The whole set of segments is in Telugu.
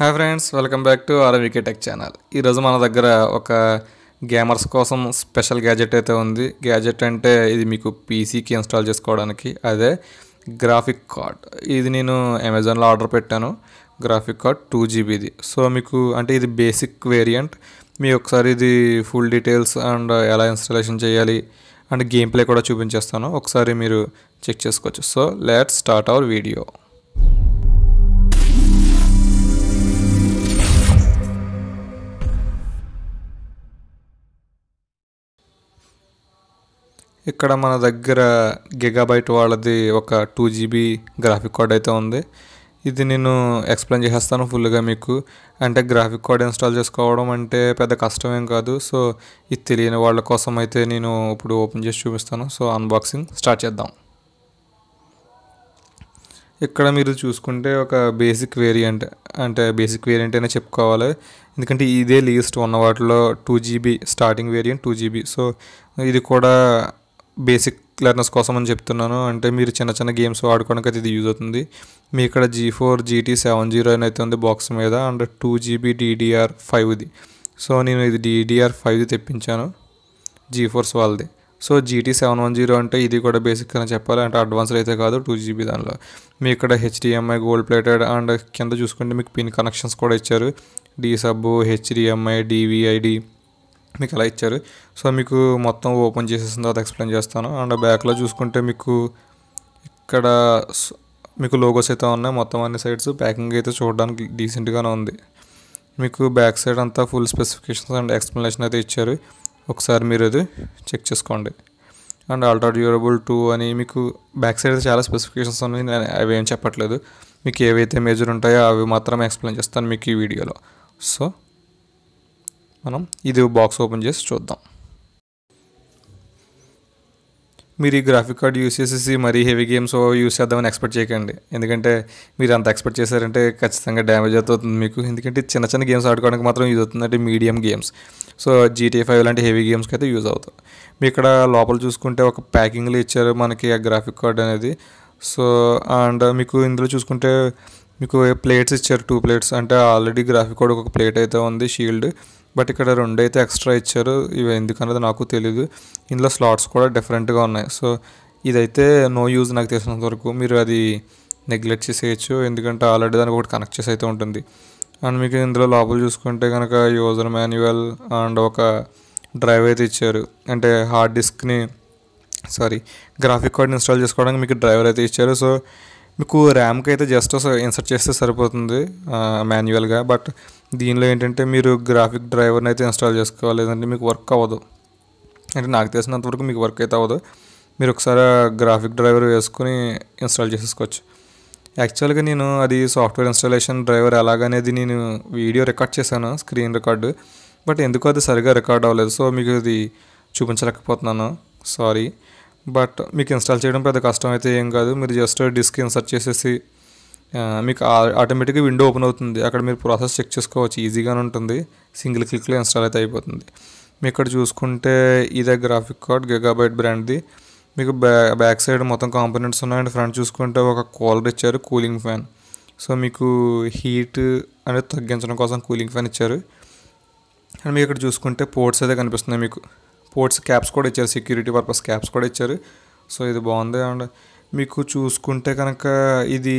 Hi friends welcome back to RVK tech channel ఈరోజు మన దగ్గర ఒక గేమర్స్ కోసం స్పెషల్ గ్యాజెట్ అయితే ఉంది గ్యాజెట్ అంటే ఇది మీకు పీసీకి ఇన్స్టాల్ చేసుకోవడానికి అదే గ్రాఫిక్ కార్డ్ ఇది నేను అమెజాన్లో ఆర్డర్ పెట్టాను గ్రాఫిక్ కార్డ్ టూ జీబీది సో మీకు అంటే ఇది బేసిక్ వేరియంట్ మీ ఒకసారి ఇది ఫుల్ డీటెయిల్స్ అండ్ ఎలా ఇన్స్టాలేషన్ చేయాలి అండ్ గేమ్ ప్లే కూడా చూపించేస్తాను ఒకసారి మీరు చెక్ చేసుకోవచ్చు so let start our video ఇక్కడ మన దగ్గర గిగాబైట్ వాళ్ళది ఒక టూ జీబీ గ్రాఫిక్ కార్డ్ అయితే ఉంది ఇది నేను ఎక్స్ప్లెయిన్ చేసేస్తాను ఫుల్గా మీకు అంటే గ్రాఫిక్ కార్డ్ ఇన్స్టాల్ చేసుకోవడం అంటే పెద్ద కష్టమేం కాదు సో ఇది తెలియని వాళ్ళ కోసం అయితే నేను ఇప్పుడు ఓపెన్ చేసి చూపిస్తాను సో అన్బాక్సింగ్ స్టార్ట్ చేద్దాం ఇక్కడ మీరు చూసుకుంటే ఒక బేసిక్ వేరియంట్ అంటే బేసిక్ వేరియంట్ అయినా చెప్పుకోవాలి ఎందుకంటే ఇదే లీస్ట్ ఉన్న వాటిలో two GB starting variant two GB so ఇది కూడా బేసిక్ లెర్నర్స్ కోసం అని చెప్తున్నాను అంటే మీరు చిన్న చిన్న గేమ్స్ ఆడుకోవడానికి అయితే ఇది యూజ్ అవుతుంది మీ ఇక్కడ G four GT seven zero అని అయితే ఉంది బాక్స్ మీద అండ్ టూ జీబీ డీడీఆర్ ఫైవ్ది సో నేను ఇది డీడీఆర్ ఫైవ్ది తెప్పించాను జీ ఫోర్స్ వాళ్ళది so GT seven one zero అంటే ఇది కూడా బేసిక్ అని చెప్పాలి అంటే అడ్వాన్స్డ్ అయితే కాదు టూ జీబీ దానిలో మీ ఇక్కడ హెచ్డిఎంఐ గోల్డ్ ప్లేటెడ్ అండ్ కింద చూసుకుంటే మీకు పిన్ కనెక్షన్స్ కూడా ఇచ్చారు డీ సబ్బు హెచ్డిఎంఐ డివిఐడి మీకు ఎలా ఇచ్చారు సో మీకు మొత్తం ఓపెన్ చేసేసిన తర్వాత ఎక్స్ప్లెయిన్ చేస్తాను అండ్ బ్యాక్లో చూసుకుంటే మీకు ఇక్కడ మీకు లోగోస్ అయితే ఉన్నాయి మొత్తం అన్ని సైడ్స్ ప్యాకింగ్ అయితే చూడడానికి డీసెంట్గానే ఉంది మీకు బ్యాక్ సైడ్ అంతా ఫుల్ స్పెసిఫికేషన్స్ అండ్ ఎక్స్ప్లెనేషన్ అయితే ఇచ్చారు ఒకసారి మీరు అది చెక్ చేసుకోండి అండ్ అల్ట్రా డ్యూరబుల్ టూ అని మీకు బ్యాక్ సైడ్ అయితే చాలా స్పెసిఫికేషన్స్ ఉన్నాయి నేను అవి ఏం చెప్పట్లేదు మీకు ఏవైతే మేజర్ ఉంటాయో అవి మాత్రం ఎక్స్ప్లెయిన్ చేస్తాను మీకు ఈ వీడియోలో సో మనం ఇది బాక్స్ ఓపెన్ చేసి చూద్దాం మీరు ఈ గ్రాఫిక్ కార్డ్ యూస్ చేసేసి మరీ హెవీ గేమ్స్ యూస్ చేద్దామని ఎక్స్పెక్ట్ చేయకండి ఎందుకంటే మీరు అంత ఎక్స్పెక్ట్ చేశారంటే ఖచ్చితంగా డ్యామేజ్ అవుతుంది మీకు ఎందుకంటే చిన్న చిన్న గేమ్స్ ఆడుకోవడానికి మాత్రం యూజ్ అవుతుంది అంటే medium games so GT five లాంటి హెవీ గేమ్స్కి అయితే యూజ్ అవుతాయి మీ ఇక్కడ లోపల చూసుకుంటే ఒక ప్యాకింగ్లో ఇచ్చారు మనకి ఆ గ్రాఫిక్ కార్డ్ అనేది సో అండ్ మీకు ఇందులో చూసుకుంటే మీకు ప్లేట్స్ ఇచ్చారు టూ ప్లేట్స్ అంటే ఆల్రెడీ గ్రాఫిక్ కార్డ్ ఒక ప్లేట్ అయితే ఉంది షీల్డ్ బట్ ఇక్కడ రెండు అయితే ఎక్స్ట్రా ఇచ్చారు ఇవి ఎందుకన్నది నాకు తెలియదు ఇందులో స్లాట్స్ కూడా డిఫరెంట్గా ఉన్నాయి సో ఇదైతే నో యూజ్ నాకు తెలిసినంత వరకు మీరు అది నెగ్లెక్ట్ చేసేయచ్చు ఎందుకంటే ఆల్రెడీ దానికి ఒకటి కనెక్ట్ చేసి అయితే ఉంటుంది అండ్ మీకు ఇందులో లోపల చూసుకుంటే కనుక యూజర్ మాన్యువల్ అండ్ ఒక డ్రైవ్ అయితే ఇచ్చారు అంటే హార్డ్ డిస్క్ని సారీ గ్రాఫిక్ కార్డ్ ఇన్స్టాల్ చేసుకోవడానికి మీకు డ్రైవర్ అయితే ఇచ్చారు సో మీకు ర్యామ్కి అయితే జస్ట్ ఇన్సర్ట్ చేస్తే సరిపోతుంది మాన్యువల్గా బట్ దీనిలో ఏంటంటే మీరు గ్రాఫిక్ డ్రైవర్ని అయితే ఇన్స్టాల్ చేసుకోవాలి లేదంటే మీకు వర్క్ అవ్వదు అంటే నాకు తెలిసినంతవరకు మీకు వర్క్ అయితే అవ్వదు మీరు ఒకసారి గ్రాఫిక్ డ్రైవర్ వేసుకుని ఇన్స్టాల్ చేసేసుకోవచ్చు యాక్చువల్గా నేను అది సాఫ్ట్వేర్ ఇన్స్టాలేషన్ డ్రైవర్ ఎలాగనేది నేను వీడియో రికార్డ్ చేశాను స్క్రీన్ రికార్డు బట్ ఎందుకో అది సరిగా రికార్డ్ అవ్వలేదు సో మీకు ఇది చూపించలేకపోతున్నాను సారీ బట్ మీకు ఇన్స్టాల్ చేయడం పెద్ద కష్టం అయితే ఏం కాదు మీరు జస్ట్ డిస్క్ ఇన్సర్ట్ చేసేసి మీకు ఆటోమేటిక్గా విండో ఓపెన్ అవుతుంది అక్కడ మీరు ప్రాసెస్ చెక్ చేసుకోవచ్చు ఈజీగానే ఉంటుంది సింగిల్ క్లిక్లో ఇన్స్టాల్ అయితే అయిపోతుంది మీ ఇక్కడ చూసుకుంటే ఇదే గ్రాఫిక్ కార్డ్ గెగాబైట్ బ్రాండ్ది మీకు బ్యా బ్యాక్ సైడ్ మొత్తం కాంపోనెంట్స్ ఉన్నాయి అండ్ ఫ్రంట్ చూసుకుంటే ఒక కూలర్ ఇచ్చారు కూలింగ్ ఫ్యాన్ సో మీకు హీట్ అనేది తగ్గించడం కోసం కూలింగ్ ఫ్యాన్ ఇచ్చారు అండ్ మీకు ఇక్కడ చూసుకుంటే పోర్ట్స్ అయితే కనిపిస్తున్నాయి మీకు స్పోర్ట్స్ క్యాప్స్ కూడా ఇచ్చారు సెక్యూరిటీ పర్పస్ క్యాప్స్ కూడా ఇచ్చారు సో ఇది బాగుంది అండ్ మీకు చూసుకుంటే కనుక ఇది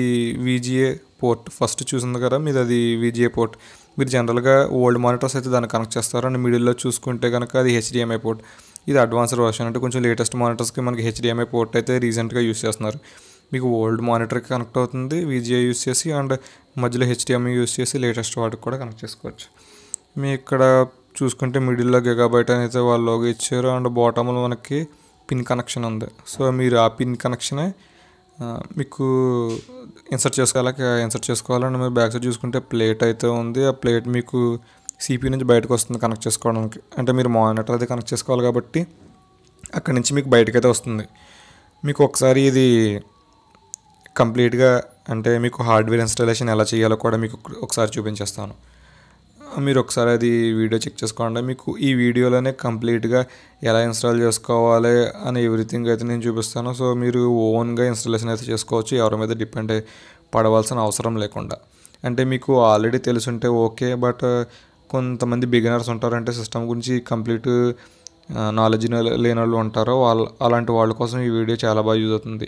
విజిఏ పోర్ట్ ఫస్ట్ చూసింది కదా మీది అది విజిఏ పోర్ట్ మీరు జనరల్గా ఓల్డ్ మానిటర్స్ అయితే దాన్ని కనెక్ట్ చేస్తారు అండ్ మిడిల్లో చూసుకుంటే కనుక అది హెచ్డిఎంఐ పోర్ట్ ఇది అడ్వాన్స్డ్ వర్షన్ అంటే కొంచెం లేటెస్ట్ మానిటర్స్కి మనకి హెచ్డిఎంఐ పోర్ట్ అయితే రీసెంట్గా యూస్ చేస్తున్నారు మీకు ఓల్డ్ మానిటర్కి కనెక్ట్ అవుతుంది విజిఏ యూస్ చేసి అండ్ మధ్యలో హెచ్డిఎంఐ యూస్ చేసి లేటెస్ట్ వాటికి కూడా కనెక్ట్ చేసుకోవచ్చు మీ ఇక్కడ చూసుకుంటే మిడిల్లో గిగాబైట్ బయట అయితే వాళ్ళు లోగో ఇచ్చారు అండ్ బాటంలో మనకి పిన్ కనెక్షన్ ఉంది సో మీరు ఆ పిన్ కనెక్షనే మీకు ఇన్సర్ట్ చేసుకోవాలి ఇన్సర్ట్ చేసుకోవాలండి మీరు బ్యాక్ సైడ్ చూసుకుంటే ప్లేట్ అయితే ఉంది ఆ ప్లేట్ మీకు సిపీ నుంచి బయటకు వస్తుంది కనెక్ట్ చేసుకోవడానికి అంటే మీరు మానిటర్ అది కనెక్ట్ చేసుకోవాలి కాబట్టి అక్కడి నుంచి మీకు బయటకైతే వస్తుంది మీకు ఒకసారి ఇది కంప్లీట్గా అంటే మీకు హార్డ్వేర్ ఇన్స్టాలేషన్ ఎలా చేయాలో కూడా మీకు ఒకసారి చూపించేస్తాను మీరు ఒకసారి అది వీడియో చెక్ చేసుకోండి మీకు ఈ వీడియోలోనే కంప్లీట్గా ఎలా ఇన్స్టాల్ చేసుకోవాలి అని ఎవ్రీథింగ్ అయితే నేను చూపిస్తాను సో మీరు ఓన్గా ఇన్స్టాలేషన్ అయితే చేసుకోవచ్చు ఎవరి మీద డిపెండ్ పడవలసిన అవసరం లేకుండా అంటే మీకు ఆల్రెడీ తెలుసుంటే ఓకే బట్ కొంతమంది బిగినర్స్ ఉంటారంటే సిస్టమ్ గురించి కంప్లీట్ నాలెడ్జ్ లేని వాళ్ళు ఉంటారో వాళ్ళ అలాంటి వాళ్ళ కోసం ఈ వీడియో చాలా బాగా యూజ్ అవుతుంది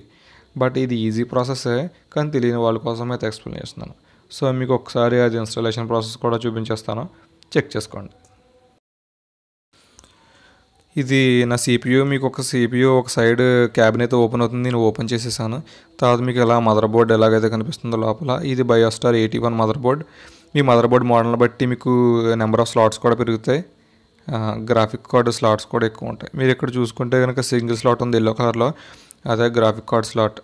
బట్ ఇది ఈజీ ప్రాసెస్ కానీ తెలియని వాళ్ళ కోసం అయితే ఎక్స్ప్లెయిన్ చేస్తున్నాను సో మీకు ఒకసారి అది ఇన్స్టాలేషన్ ప్రాసెస్ కూడా చూపించేస్తాను చెక్ చేసుకోండి ఇది నా సిపియూ మీకు ఒక సిపియూ ఒక సైడ్ క్యాబిన్ అయితే ఓపెన్ అవుతుంది నేను ఓపెన్ చేసేసాను తర్వాత మీకు ఇలా మదర్ బోర్డ్ ఎలాగైతే కనిపిస్తుందో లోపల ఇది Biostar eighty one motherboard మీ మదర్ బోర్డ్ మోడల్ని బట్టి మీకు నెంబర్ ఆఫ్ స్లాట్స్ కూడా పెరుగుతాయి గ్రాఫిక్ కార్డ్ స్లాట్స్ కూడా ఎక్కువ ఉంటాయి మీరు ఇక్కడ చూసుకుంటే కనుక సింగిల్ స్లాట్ ఉంది ఎల్లో కలర్లో అదే గ్రాఫిక్ కార్డ్ స్లాట్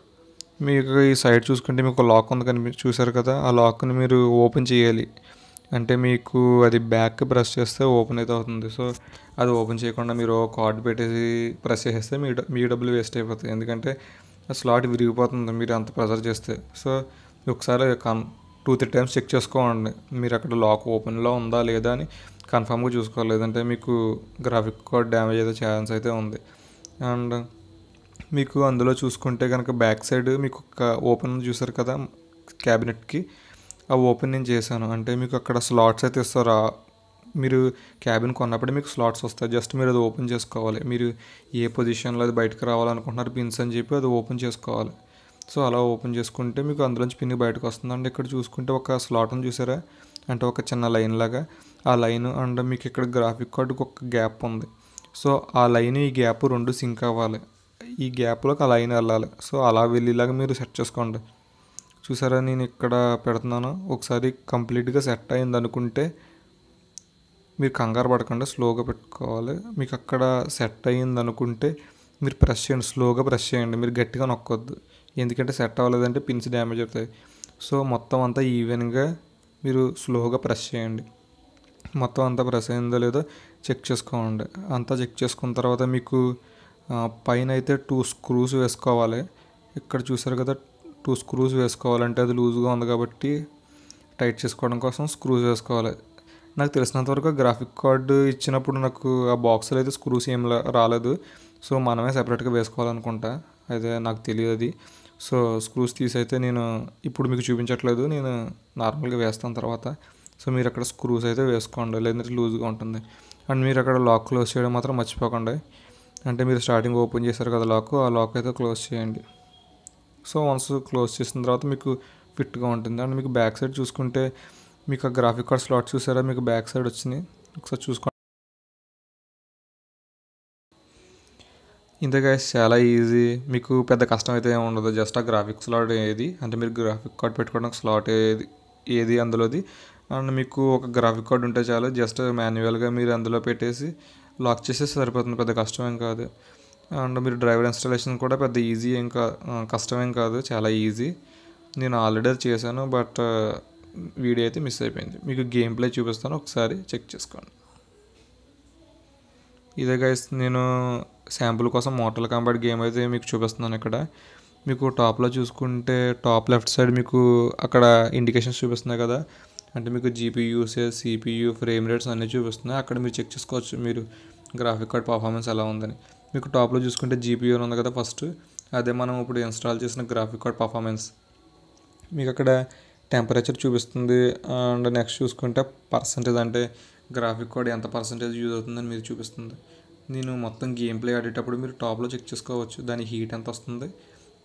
మీకు ఈ సైడ్ చూసుకుంటే మీకు లాక్ ఉంది కనిపి చూసారు కదా ఆ లాక్ని మీరు ఓపెన్ చేయాలి అంటే మీకు అది బ్యాక్ ప్రెస్ చేస్తే ఓపెన్ అయితే అవుతుంది సో అది ఓపెన్ చేయకుండా మీరు కార్డ్ పెట్టేసి ప్రెస్ చేసేస్తే మీ మీ డబ్బులు వేస్ట్ అయిపోతాయి ఎందుకంటే ఆ స్లాట్ విరిగిపోతుంది మీరు అంత ప్రెజర్ చేస్తే సో ఒకసారి కన్ టూ త్రీ టైమ్స్ చెక్ చేసుకోండి మీరు అక్కడ లాక్ ఓపెన్లో ఉందా లేదా అని కన్ఫామ్గా చూసుకోవాలి లేదంటే మీకు గ్రాఫిక్ కార్డ్ డ్యామేజ్ అయితే ఛాన్స్ అయితే ఉంది అండ్ మీకు అందులో చూసుకుంటే కనుక బ్యాక్ సైడ్ మీకు ఒక ఓపెన్ చూసారు కదా క్యాబినెట్కి ఆ ఓపెన్ నేను చేశాను అంటే మీకు అక్కడ స్లాట్స్ అయితే ఇస్తారు మీరు క్యాబిన్ కొన్నప్పుడే మీకు స్లాట్స్ వస్తాయి జస్ట్ మీరు అది ఓపెన్ చేసుకోవాలి మీరు ఏ పొజిషన్లో అది బయటకు రావాలనుకుంటున్నారు పిన్స్ అని చెప్పి అది ఓపెన్ చేసుకోవాలి సో అలా ఓపెన్ చేసుకుంటే మీకు అందులోంచి పిన్ బయటకు వస్తుంది అండ్ ఇక్కడ చూసుకుంటే ఒక స్లాట్ చూసారా అంటే ఒక చిన్న లైన్ లాగా ఆ లైన్ అండ్ మీకు ఇక్కడ గ్రాఫిక్ కార్డుకి ఒక గ్యాప్ ఉంది సో ఆ లైన్ ఈ గ్యాప్ రెండు సింక్ అవ్వాలి ఈ గ్యాప్లోకి అలా అయినా వెళ్ళాలి సో అలా వెళ్ళేలాగా మీరు సెట్ చేసుకోండి చూసారా నేను ఇక్కడ పెడుతున్నాను ఒకసారి కంప్లీట్గా సెట్ అయింది అనుకుంటే మీరు కంగారు పడకుండా స్లోగా పెట్టుకోవాలి మీకు అక్కడ సెట్ అయ్యింది అనుకుంటే మీరు ప్రెస్ చేయండి స్లోగా ప్రెస్ చేయండి మీరు గట్టిగా నొక్కొద్దు ఎందుకంటే సెట్ అవ్వలేదంటే పిన్స్ డ్యామేజ్ అవుతాయి సో మొత్తం అంతా ఈవెన్గా మీరు స్లోగా ప్రెస్ చేయండి మొత్తం అంతా ప్రెస్ అయిందో లేదో చెక్ చేసుకోండి అంతా చెక్ చేసుకున్న తర్వాత మీకు పైన అయితే టూ స్క్రూస్ వేసుకోవాలి ఇక్కడ చూసారు కదా టూ స్క్రూస్ వేసుకోవాలంటే అది లూజ్గా ఉంది కాబట్టి టైట్ చేసుకోవడం కోసం స్క్రూస్ వేసుకోవాలి నాకు తెలిసినంత వరకు గ్రాఫిక్ కార్డు ఇచ్చినప్పుడు నాకు ఆ బాక్స్లో అయితే స్క్రూస్ ఏం రాలేదు సో మనమే సెపరేట్గా వేసుకోవాలనుకుంటా అయితే నాకు తెలియదు అది సో స్క్రూస్ తీసైతే నేను ఇప్పుడు మీకు చూపించట్లేదు నేను నార్మల్గా వేస్తాను తర్వాత సో మీరు అక్కడ స్క్రూస్ అయితే వేసుకోండి లేదంటే లూజ్గా ఉంటుంది అండ్ మీరు అక్కడ లాక్ క్లోజ్ చేయడం మాత్రం మర్చిపోకండి అంటే మీరు స్టార్టింగ్ ఓపెన్ చేశారు కదా లాక్ ఆ లాక్ అయితే క్లోజ్ చేయండి సో వన్స్ క్లోజ్ చేసిన తర్వాత మీకు ఫిట్గా ఉంటుంది అండ్ మీకు బ్యాక్ సైడ్ చూసుకుంటే మీకు ఆ గ్రాఫిక్ కార్డ్ స్లాట్ చూసారా మీకు బ్యాక్ సైడ్ వచ్చింది ఒకసారి చూసుకోండి ఇంతగా చాలా ఈజీ మీకు పెద్ద కష్టం అయితే ఏమి ఉండదు జస్ట్ ఆ గ్రాఫిక్ స్లాట్ ఏది అంటే మీరు గ్రాఫిక్ కార్డ్ పెట్టుకోవడానికి స్లాట్ ఏది ఏది అందులోది అండ్ మీకు ఒక గ్రాఫిక్ కార్డ్ ఉంటే చాలు జస్ట్ మాన్యువల్గా మీరు అందులో పెట్టేసి లాక్ చేస్తే సరిపోతుంది పెద్ద కష్టమేం కాదు అండ్ మీరు డ్రైవర్ ఇన్స్టాలేషన్ కూడా పెద్ద ఈజీ ఏం కా కష్టమేం కాదు చాలా ఈజీ నేను ఆల్రెడీ అది చేశాను బట్ వీడియో అయితే మిస్ అయిపోయింది మీకు గేమ్ ప్లే చూపిస్తాను ఒకసారి చెక్ చేసుకోండి ఇదే గైస్ నేను శాంపుల్ కోసం మోటల్ కాంబాట్ గేమ్ అయితే మీకు చూపిస్తున్నాను ఇక్కడ మీకు టాప్లో చూసుకుంటే టాప్ లెఫ్ట్ సైడ్ మీకు అక్కడ ఇండికేషన్స్ చూపిస్తున్నాయి కదా అంటే మీకు GPU usage CPU frame rates అన్నీ చూపిస్తున్నాయి అక్కడ మీరు చెక్ చేసుకోవచ్చు మీరు గ్రాఫిక్ కార్డ్ పర్ఫార్మెన్స్ ఎలా ఉందని మీకు టాప్లో చూసుకుంటే జీపీయూ ఉంది కదా ఫస్ట్ అదే మనం ఇప్పుడు ఇన్స్టాల్ చేసిన గ్రాఫిక్ కార్డ్ పర్ఫార్మెన్స్ మీకు అక్కడ టెంపరేచర్ చూపిస్తుంది అండ్ నెక్స్ట్ చూసుకుంటే పర్సంటేజ్ అంటే గ్రాఫిక్ కార్డ్ ఎంత పర్సంటేజ్ యూజ్ అవుతుందని మీరు చూపిస్తుంది నేను మొత్తం గేమ్ ప్లే ఆడేటప్పుడు మీరు టాప్లో చెక్ చేసుకోవచ్చు దాని హీట్ ఎంత వస్తుంది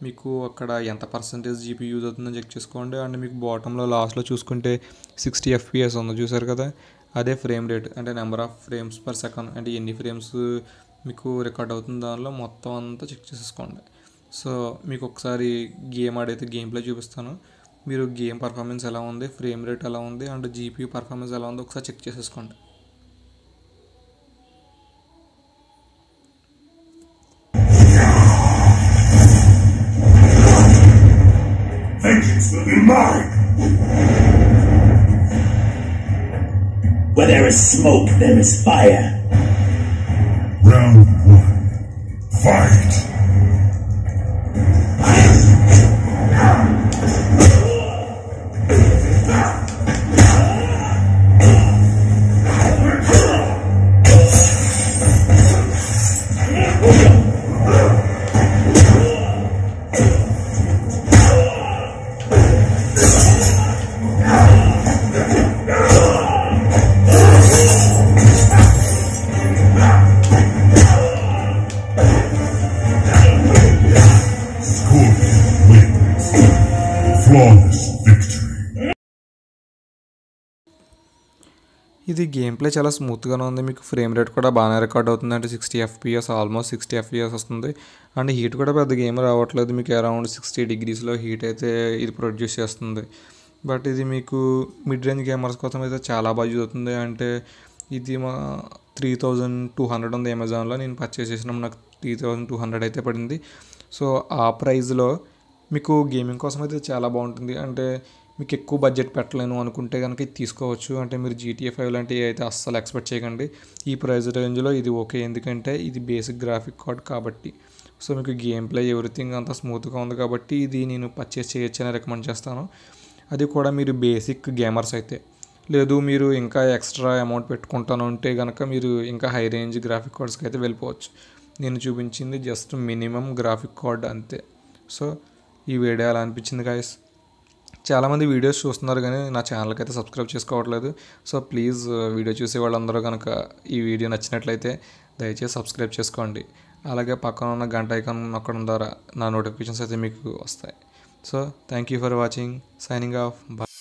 మీకు అక్కడ ఎంత పర్సంటేజ్ జీపీ యూజ్ అవుతుందో చెక్ చేసుకోండి అండ్ మీకు బాటంలో లాస్ట్లో చూసుకుంటే సిక్స్టీ ఎఫ్పిఎస్ ఉందో చూసారు కదా అదే ఫ్రేమ్ రేట్ అంటే number of frames per second అంటే ఎన్ని ఫ్రేమ్స్ మీకు రికార్డ్ అవుతుంది దానిలో మొత్తం అంతా చెక్ చేసేసుకోండి సో మీకు ఒకసారి గేమ్ ఆడైతే గేమ్ ప్లే చూపిస్తాను మీరు గేమ్ పర్ఫార్మెన్స్ ఎలా ఉంది ఫ్రేమ్ రేట్ ఎలా ఉంది అండ్ జీపీ పర్ఫార్మెన్స్ ఎలా ఉంది ఒకసారి చెక్ చేసేసుకోండి vengeance will be mine! Where there is smoke, there is fire. Round one. Fight! ఇది గేమ్ ప్లే చాలా స్మూత్గానే ఉంది మీకు ఫ్రేమ్ రేట్ కూడా బాగానే రికార్డ్ అవుతుంది అంటే sixty FPS almost sixty FPS వస్తుంది అండ్ హీట్ కూడా పెద్ద గేమ్ రావట్లేదు మీకు అరౌండ్ సిక్స్టీ డిగ్రీస్లో హీట్ అయితే ఇది ప్రొడ్యూస్ చేస్తుంది బట్ ఇది మీకు మిడ్ రేంజ్ గేమర్స్ కోసం అయితే చాలా బాగా యూజ్ అవుతుంది అంటే ఇది మా త్రీ థౌజండ్ టూ హండ్రెడ్ ఉంది అమెజాన్లో నేను పర్చేస్ చేసినప్పుడు నాకు త్రీ థౌజండ్ టూ హండ్రెడ్ అయితే పడింది సో ఆ ప్రైజ్లో మీకు గేమింగ్ కోసం అయితే చాలా బాగుంటుంది అంటే మీకు ఎక్కువ బడ్జెట్ పెట్టలేను అనుకుంటే కనుక ఇది తీసుకోవచ్చు అంటే మీరు జీటీఏ ఫైవ్ లాంటివి అయితే అస్సలు ఎక్స్పెక్ట్ చేయకండి ఈ ప్రైస్ రేంజ్లో ఇది ఓకే ఎందుకంటే ఇది బేసిక్ గ్రాఫిక్ కార్డ్ కాబట్టి సో మీకు గేమ్ ప్లే ఎవ్రీథింగ్ అంతా స్మూత్గా ఉంది కాబట్టి ఇది నేను పర్చేస్ చేయొచ్చని రికమెండ్ చేస్తాను అది కూడా మీరు బేసిక్ గేమర్స్ అయితే లేదు మీరు ఇంకా ఎక్స్ట్రా అమౌంట్ పెట్టుకుంటాను అంటే కనుక మీరు ఇంకా హై రేంజ్ గ్రాఫిక్ కార్డ్స్కి అయితే వెళ్ళిపోవచ్చు నేను చూపించింది జస్ట్ మినిమం గ్రాఫిక్ కార్డ్ అంతే సో ఈ వీడియో ఎలా అనిపించింది గాయస్ చాలామంది వీడియోస్ చూస్తున్నారు కానీ నా ఛానల్కి అయితే సబ్స్క్రైబ్ చేసుకోవట్లేదు సో ప్లీజ్ uh, వీడియో చూసే వాళ్ళందరూ కనుక ఈ వీడియో నచ్చినట్లయితే దయచేసి సబ్స్క్రైబ్ చేసుకోండి అలాగే పక్కన ఉన్న గంట ఐకాన్ నొక్కడం ద్వారా నా నోటిఫికేషన్స్ అయితే మీకు వస్తాయి so thank you for watching signing off bye